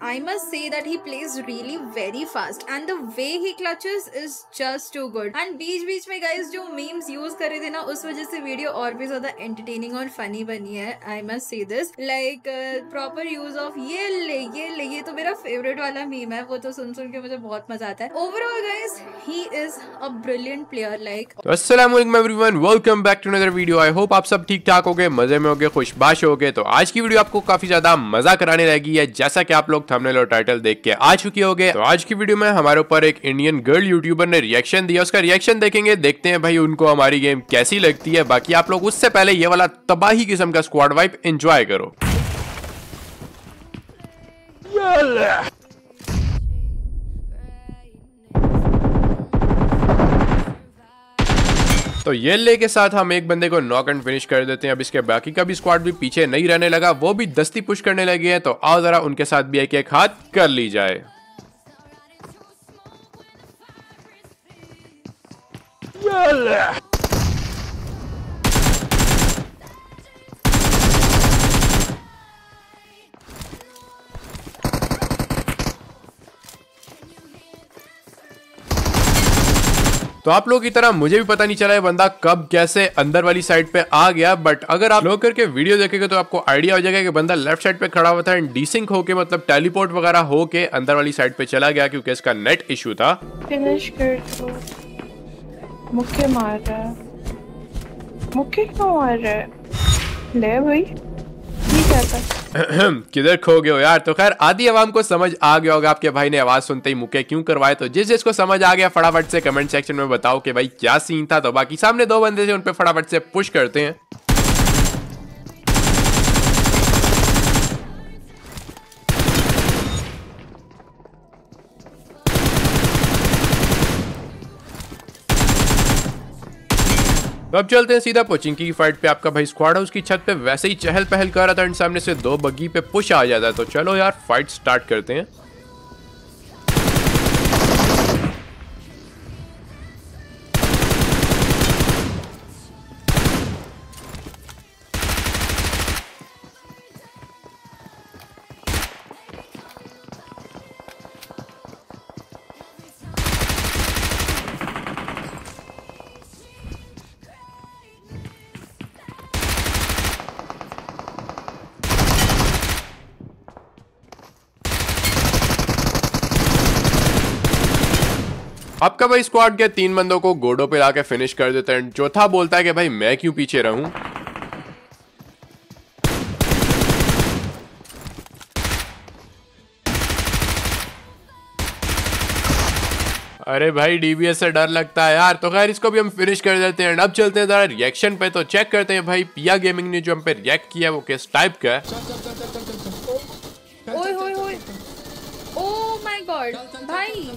and I must say that he plays really very fast and the way he clutches is just too good. And बीच बीच में guys जो memes use कर रहे थे ना उस वजह से वीडियो और भी ज्यादा एंटरटेनिंग और फनी बनी है I must see this like proper use of ये ले ये ले ये तो मेरा फेवरेट वाला मीम है वो तो सुन सुन के मुझे बहुत मजा आता है overall guys he is a brilliant player like अस्सलाम वालेकुम everyone welcome back to another video I hope आप सब ठीक ठाक हो गए मजे में हो गए खुशबाश हो गए तो आज की वीडियो आपको काफी ज्यादा मजा कराने लगी है जैसा कि आप लोग लोग थंबनेल और टाइटल देख के आ चुके हो गए तो आज की वीडियो में हमारे ऊपर एक इंडियन गर्ल यूट्यूबर ने रिएक्शन दिया उसका रिएक्शन देखेंगे देखते हैं भाई उनको हमारी गेम कैसी लगती है बाकी आप लोग उससे पहले ये वाला तबाही किस्म का स्क्वाड वाइप एंजॉय करो तो ले के साथ हम एक बंदे को नॉक एंड फिनिश कर देते हैं अब इसके बाकी का भी स्क्वाड भी पीछे नहीं रहने लगा वो भी दस्ती पुश करने लगे हैं तो आओ जरा उनके साथ भी एक एक हाथ कर ली जाए Yeah. तो आप लोगों की तरह मुझे भी पता नहीं चला है बंदा कब कैसे अंदर वाली साइड पे आ गया बट अगर आप लोग करके वीडियो देखेंगे तो आपको आइडिया हो जाएगा कि बंदा लेफ्ट साइड पे खड़ा हुआ था एंड डिसिंक होके मतलब टेलीपोर्ट वगैरह होके अंदर वाली साइड पे चला गया क्योंकि इसका नेट इश्यू था मुख्य मार रहा है मुक्के क्यों मार रहा है ले भाई ये क्या था किधर खो गए हो यार तो खैर आधी आवाम को समझ आ गया होगा आपके भाई ने आवाज सुनते ही मुके क्यों करवाए तो जिस जिसको समझ आ गया फटाफट से कमेंट सेक्शन में बताओ कि भाई क्या सीन था तो बाकी सामने दो बंदे थे उन पर फटाफट से पुश करते हैं तो अब चलते हैं सीधा पोचिंग की फाइट पे आपका भाई स्क्वाड है उसकी छत पे वैसे ही चहल पहल कर रहा था एंड सामने से दो बग्गी पे पुश आ जाता है तो चलो यार फाइट स्टार्ट करते हैं अब का भाई स्क्वाड के तीन बंदों को गोडो पे लाके फिनिश कर देते हैं चौथा बोलता है कि भाई मैं क्यों पीछे रहूं अरे भाई डीबीएस से डर लगता है यार तो खैर इसको भी हम फिनिश कर देते हैं अब चलते हैं जरा रिएक्शन पे तो चेक करते हैं भाई पिया गेमिंग ने जो हम पे रिएक्ट किया वो किस टाइप का है ओए ओए ओए ओ माय गॉड भाई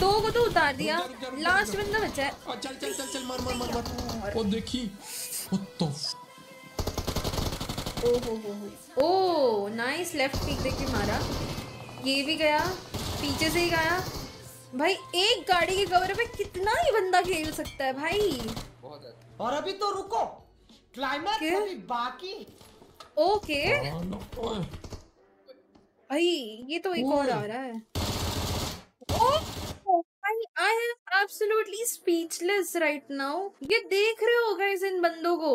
दो को तो उतार दिया लास्ट बंदा बचा है हाँ, चल चल चल चल मर मर मर मर ओ देखी ओ तो ओ हो हो हो ओ नाइस लेफ्ट पीक देख के मारा ये भी गया पीछे से ही गया भाई एक गाड़ी के कवर पे कितना ही बंदा खेल सकता है भाई बहुत और अभी तो रुको क्लाइमर अभी बाकी ओके हाँ, भाई ये तो एक और आ रहा है oh I am absolutely speechless right now ये देख रहे हो गाइस इन बंदों को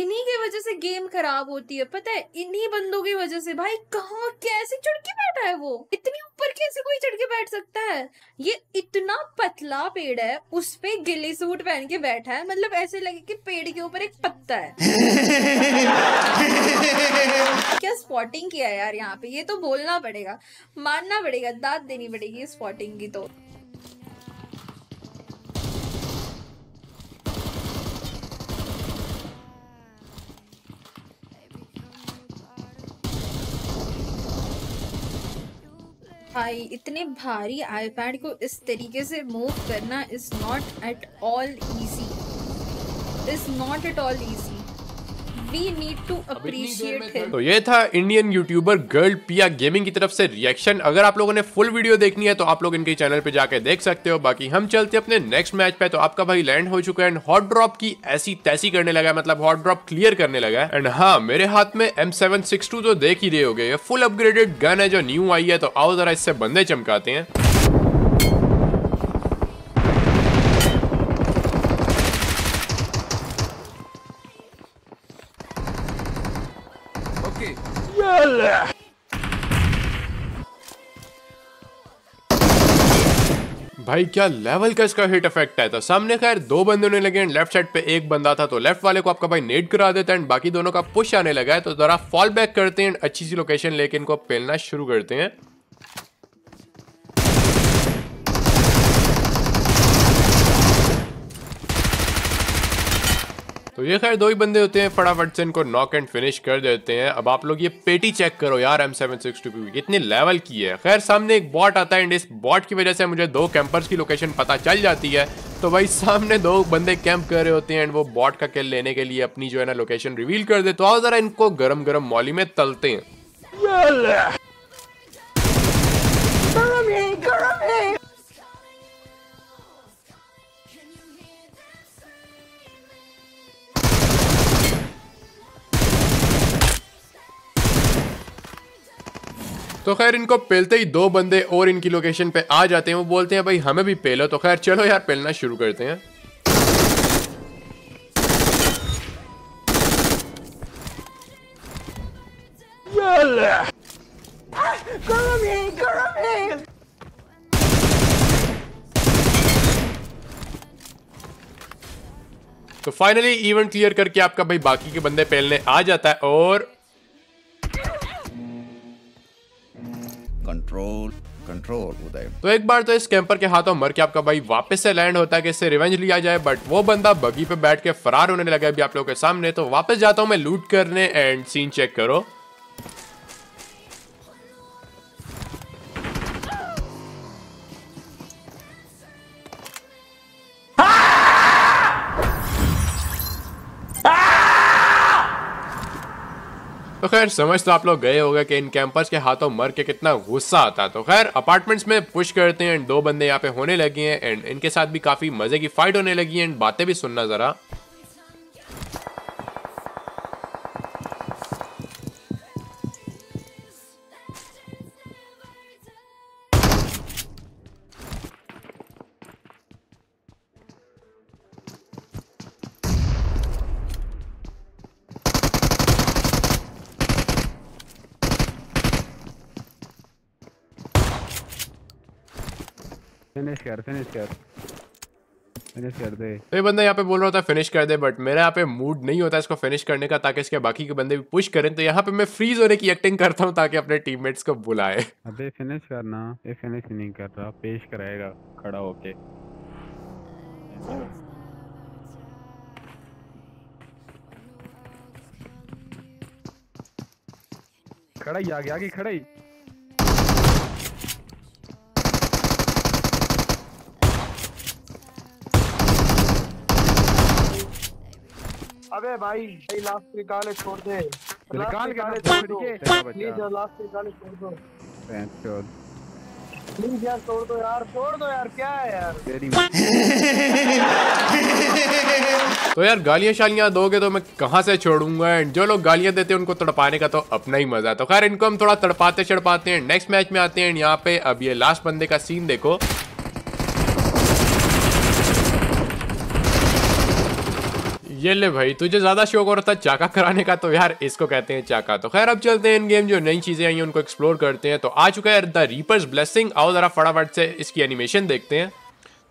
इन्हीं की वजह से गेम खराब होती है पता है इन्हीं बंदों की वजह से भाई कहा कैसे चढ़ के बैठा है वो इतनी ऊपर कैसे कोई चढ़ के बैठ सकता है ये इतना पतला पेड़ है उस पे गिले सूट पहन के बैठा है मतलब ऐसे लगे कि पेड़ के ऊपर एक पत्ता है क्या स्पॉटिंग किया यार यहाँ पे ये तो बोलना पड़ेगा मानना पड़ेगा दाद देनी पड़ेगी स्पॉटिंग की तो भाई इतने भारी आईपैड को इस तरीके से मूव करना is not at all easy is not at all easy तो ये था Indian YouTuber girl Piya gaming की तरफ से रिएक्शन अगर आप लोगों ने फुल वीडियो देखनी है तो आप लोग इनके चैनल पे जाके देख सकते हो बाकी हम चलते अपने नेक्स्ट मैच पे तो आपका भाई लैंड हो चुका है एंड हॉट ड्रॉप की ऐसी तैसी करने लगा मतलब हॉट ड्रॉप क्लियर करने लगा एंड हाँ मेरे हाथ में एम सेवन सिक्स टू तो देख ही रहे हो ये फुल अपग्रेडेड गन है जो न्यू आई है तो आओ जरा इससे बंदे चमकाते हैं भाई क्या लेवल का इसका हिट इफेक्ट है तो सामने खैर दो बंदे होने लगे लेफ्ट साइड पे एक बंदा था तो लेफ्ट वाले को आपका भाई नेट करा देता है बाकी दोनों का पुश आने लगा है तो जरा फॉल बैक करते हैं अच्छी सी लोकेशन लेके इनको पेलना शुरू करते हैं तो ये खैर दो ही बंदे होते हैं फटाफट से इनको नॉक एंड फिनिश कर देते हैं अब आप लोग ये पेटी चेक करो यार एम सेवन सिक्स टू कितने लेवल की है खैर सामने एक बॉट आता है एंड इस बॉट की वजह से मुझे दो कैंपर्स की लोकेशन पता चल जाती है तो भाई सामने दो बंदे कैंप कर रहे होते हैं एंड वो बॉट का किल लेने के लिए अपनी जो है ना लोकेशन रिवील कर दे तो आओ जरा इनको गरम गरम मॉली में तलते हैं तो खैर इनको पेलते ही दो बंदे और इनकी लोकेशन पे आ जाते हैं वो बोलते हैं भाई हमें भी पेलो तो खैर चलो यार पेलना शुरू करते हैं तो फाइनली इवेंट क्लियर करके आपका भाई बाकी के बंदे पहलने आ जाता है और कंट्रोल कंट्रोल उदय तो एक बार तो इस कैंपर के हाथों मर के आपका भाई वापस से लैंड होता है कि इससे रिवेंज लिया जाए बट वो बंदा बगी पे बैठ के फरार होने लगा अभी आप लोगों के सामने तो वापस जाता हूँ मैं लूट करने एंड सीन चेक करो तो खैर समझ तो आप लोग गए होगा कि इन कैंपर्स के हाथों मर के कितना गुस्सा आता तो खैर अपार्टमेंट्स में पुश करते हैं एंड दो बंदे यहाँ पे होने लगे हैं एंड इनके साथ भी काफी मजे की फाइट होने लगी है एंड बातें भी सुनना जरा फिनिश कर फिनिश कर कर दे तो ये बंदा यहाँ पे बोल रहा होता है फिनिश कर दे बट मेरा यहाँ पे मूड नहीं होता इसको फिनिश करने का ताकि इसके बाकी के बंदे भी पुश करें तो यहाँ पे मैं फ्रीज होने की एक्टिंग करता हूँ ताकि अपने टीममेट्स को बुलाए अबे फिनिश करना ये फिनिश नहीं कर रहा पेश कराएगा खड़ा होके खड़ा ही आ गया आगे खड़ा ही अबे भाई भाई लास्ट निकाले छोड़ दे निकाल के छोड़ दो प्लीज यार लास्ट निकाले छोड़ दो पैंट छोड़ प्लीज यार छोड़ दो यार छोड़ दो यार क्या है यार तेरी तो यार गालियां शालियां दोगे तो मैं कहां से छोड़ूंगा एंड जो लोग गालियां देते हैं उनको तड़पाने का तो अपना ही मजा है तो खैर इनको हम थोड़ा तड़पाते चढ़पाते हैं नेक्स्ट मैच में आते हैं यहां पे अब ये लास्ट बंदे का सीन देखो ये ले भाई तुझे ज्यादा शौक और था चाका कराने का तो यार इसको कहते हैं चाका तो खैर अब चलते हैं इन गेम जो नई चीजें आई हैं उनको एक्सप्लोर करते हैं तो आ चुका है द रीपर्स ब्लेसिंग आओ जरा फटाफट से इसकी एनिमेशन देखते हैं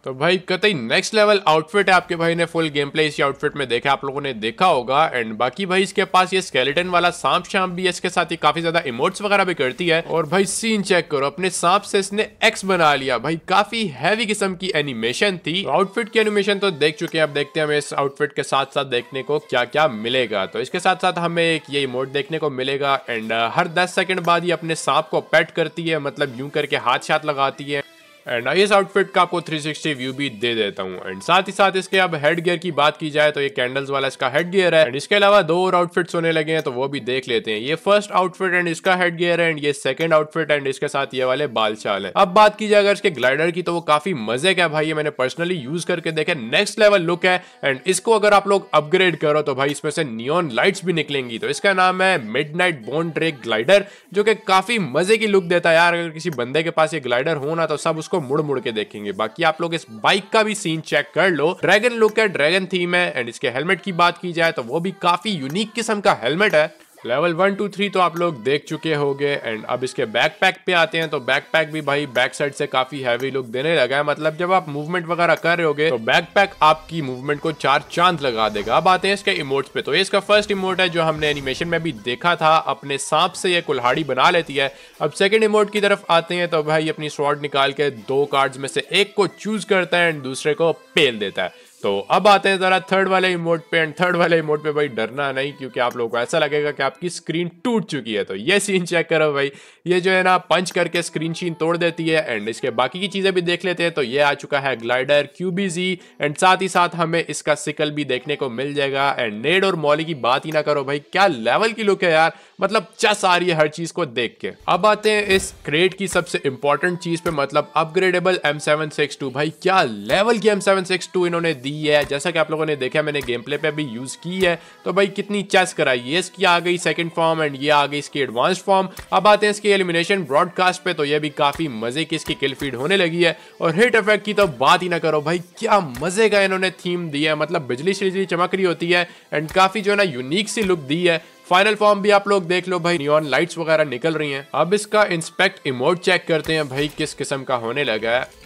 तो भाई कतई नेक्स्ट लेवल आउटफिट है आपके भाई ने फुल गेम प्ले इसी आउटफिट में देखा आप लोगों ने देखा होगा एंड बाकी भाई इसके पास ये स्केलेटन वाला सांप शाम भी इसके साथ ही काफी ज्यादा इमोट्स वगैरह भी करती है और भाई सीन चेक करो अपने सांप से इसने एक्स बना लिया भाई काफी हैवी किस्म की एनिमेशन थी तो आउटफिट की एनिमेशन तो देख चुके हैं अब देखते हैं हमें इस आउटफिट के साथ साथ देखने को क्या क्या मिलेगा तो इसके साथ साथ हमें एक ये इमोट देखने को मिलेगा एंड हर दस सेकेंड बाद ये अपने सांप को पेट करती है मतलब यूं करके हाथ छात लगाती है एंड इस आउटफिट का आपको 360 व्यू भी दे देता हूँ एंड साथ ही साथ इसके अब हेड गियर की बात की जाए तो ये कैंडल्स वाला इसका हेड गियर है एंड इसके अलावा दो और आउटफिट्स होने लगे हैं तो वो भी देख लेते हैं ये फर्स्ट आउटफिट एंड इसका हेड गियर एंड ये सेकंड आउटफिट एंड इसके साथ ये वाले बाल चाल है अब बात की जाए अगर इसके ग्लाइडर की तो वो काफी मजे का भाई ये मैंने पर्सनली यूज करके देखे नेक्स्ट लेवल लुक है एंड इसको अगर आप लोग अपग्रेड करो तो भाई इसमें से नियॉन लाइट्स भी निकलेंगी तो इसका नाम है midnight bone trek glider जो कि काफी मजे की लुक देता है यार अगर किसी बंदे के पास ये ग्लाइडर हो ना तो सब उसको इसको मुड़ मुड़ के देखेंगे बाकी आप लोग इस बाइक का भी सीन चेक कर लो ड्रैगन लुक है ड्रैगन थीम है एंड इसके हेलमेट की बात की जाए तो वो भी काफी यूनिक किस्म का हेलमेट है लेवल वन टू थ्री तो आप लोग देख चुके होंगे एंड अब इसके बैकपैक पे आते हैं तो बैकपैक भी भाई बैक साइड से काफी हैवी लुक देने लगा है मतलब जब आप मूवमेंट वगैरह कर रहे होगे तो बैकपैक आपकी मूवमेंट को चार चांद लगा देगा अब आते हैं इसके इमोट्स पे तो ये इसका फर्स्ट इमोट है जो हमने एनिमेशन में भी देखा था अपने सांप से ये कुल्हाड़ी बना लेती है अब सेकेंड इमोट की तरफ आते हैं तो भाई अपनी स्वॉर्ड निकाल के दो कार्ड में से एक को चूज करता है एंड दूसरे को पेल देता है तो अब आते हैं जरा थर्ड वाले इमोट पे एंड थर्ड वाले इमोट पे भाई डरना नहीं क्योंकि आप लोगों को ऐसा लगेगा कि आपकी स्क्रीन टूट चुकी है तो ये सीन चेक करो भाई ये जो है ना पंच करके स्क्रीन शीन तोड़ देती है एंड इसके बाकी की चीजें भी देख लेते हैं तो ये आ चुका है ग्लाइडर क्यूबीजी एंड साथ ही साथ हमें इसका सिकल भी देखने को मिल जाएगा एंड नेड और मॉली की बात ही ना करो भाई क्या लेवल की लुक है यार मतलब चस आ रही है हर चीज को देख के अब आते हैं इस क्रेट की सबसे इंपॉर्टेंट चीज पे मतलब अपग्रेडेबल एम भाई क्या लेवल की एम इन्होंने दी की है जैसा कि आप लोगों ने देखा मैंने गेम प्ले पे भी यूज़ की है तो भाई कितनी चेस कराई है इसकी आ गई सेकंड फॉर्म एंड ये आ गई इसकी एडवांस फॉर्म अब आते हैं इसके एलिमिनेशन ब्रॉडकास्ट पे तो ये भी काफ़ी मज़े की इसकी किल फीड होने लगी है और हिट इफेक्ट की तो बात ही ना करो भाई क्या मज़े का इन्होंने थीम दिया है मतलब बिजली शिजली चमक रही होती है एंड काफ़ी जो है ना यूनिक सी लुक दी है फाइनल फॉर्म भी आप लोग देख लो भाई न्यून लाइट्स वगैरह निकल रही हैं अब इसका इंस्पेक्ट इमोट चेक करते हैं भाई किस किस्म का होने लगा है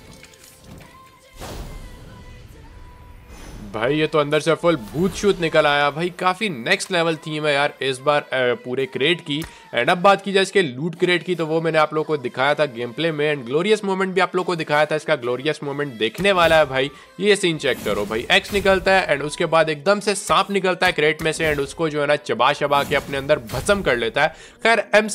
भाई ये तो अंदर से फुल भूत शूत निकल आया भाई काफ़ी नेक्स्ट लेवल थीम है यार इस बार पूरे क्रेट की एंड अब बात की जाए इसके लूट क्रेट की तो वो मैंने आप लोग को दिखाया था गेम प्ले में एंड ग्लोरियस मोमेंट भी आप लोग को दिखाया था इसका ग्लोरियस मोमेंट देखने वाला है भाई ये सीन चेक करो भाई एक्स निकलता है एंड उसके बाद एकदम से सांप निकलता है क्रेट में से एंड उसको जो है ना चबा चबा के अपने अंदर भसम कर लेता है खैर एम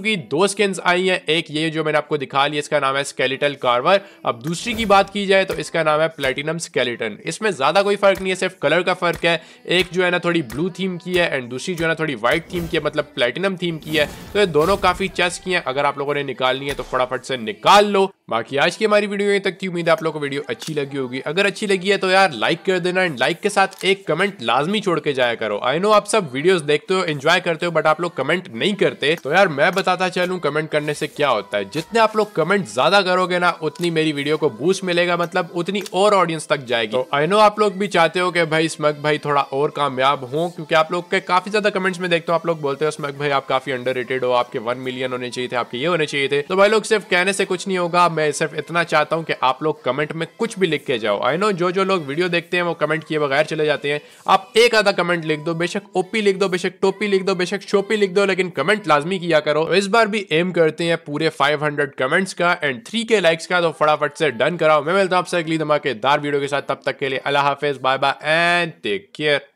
की दो स्किन आई है एक ये जो मैंने आपको दिखा ली इसका नाम है स्केलेटल कार्वर अब दूसरी की बात की जाए तो इसका नाम है प्लेटिनम स्केलेटन इसमें ज्यादा कोई फर्क नहीं है सिर्फ कलर का फर्क है एक जो है ना थोड़ी ब्लू थीम की है एंड दूसरी जो है ना थोड़ी व्हाइट थीम की है मतलब प्लेटिनम थीम की है तो ये दोनों काफी चस्की हैं अगर आप लोगों ने निकालनी है तो फटाफट से निकाल लो बाकी आज की हमारी वीडियो यहीं तक की उम्मीद आप लोगों को वीडियो अच्छी लगी होगी अगर अच्छी लगी है तो यार लाइक कर देना एंड लाइक के साथ एक कमेंट लाजमी छोड़ के जाया करो आई नो आप सब वीडियोस देखते हो एंजॉय करते हो बट आप लोग कमेंट नहीं करते तो यार मैं बताता चलूँ कमेंट करने से क्या होता है जितने आप लोग कमेंट ज्यादा करोगे ना उतनी मेरी वीडियो को बूस्ट मिलेगा मतलब उतनी और ऑडियंस तक जाएगी आई नो तो आप लोग भी चाहते हो कि भाई स्मक भाई थोड़ा और कामयाब हो क्योंकि आप लोग के काफी ज्यादा कमेंट्स में देखते हो आप लोग बोलते हो स्मक भाई आप काफी अंडर हो आपके वन मिलियन होने चाहिए थे आपके ये होने चाहिए थे तो भाई लोग सिर्फ कहने से कुछ नहीं होगा मैं सिर्फ इतना चाहता हूँ कि आप लोग कमेंट में कुछ भी लिख के जाओ आई नो जो जो लोग वीडियो देखते हैं वो कमेंट किए बगैर चले जाते हैं आप एक आधा कमेंट लिख दो बेशक ओपी लिख दो बेशक टोपी लिख दो बेशक शोपी लिख दो लेकिन कमेंट लाजमी किया करो इस बार भी एम करते हैं पूरे फाइव कमेंट्स का एंड थ्री लाइक्स का तो फटाफट से डन कराओ मैं मिलता हूँ आपसे अगली धमाकेदार वीडियो के साथ तब तक के लिए अल्लाह हाफिज bye bye and take care